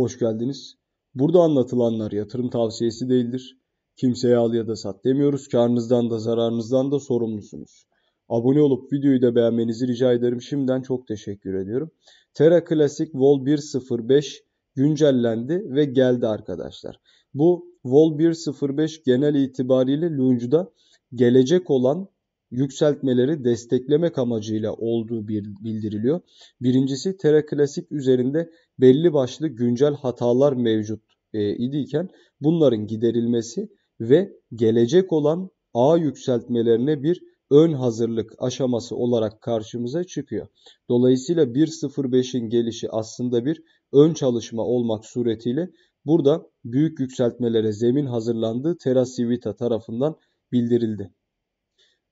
Hoş geldiniz. Burada anlatılanlar yatırım tavsiyesi değildir. Kimseye al ya da sat demiyoruz. Karnınızdan da zararınızdan da sorumlusunuz. Abone olup videoyu da beğenmenizi rica ederim. Şimdiden çok teşekkür ediyorum. Terra Classic Vol 105 güncellendi ve geldi arkadaşlar. Bu Vol 105 genel itibariyle Lunge'da gelecek olan yükseltmeleri desteklemek amacıyla olduğu bir bildiriliyor. Birincisi Terra Classic üzerinde belli başlı güncel hatalar mevcut e, idiyken bunların giderilmesi ve gelecek olan A yükseltmelerine bir ön hazırlık aşaması olarak karşımıza çıkıyor. Dolayısıyla 1.05'in gelişi aslında bir ön çalışma olmak suretiyle burada büyük yükseltmelere zemin hazırlandığı Terra Civita tarafından bildirildi.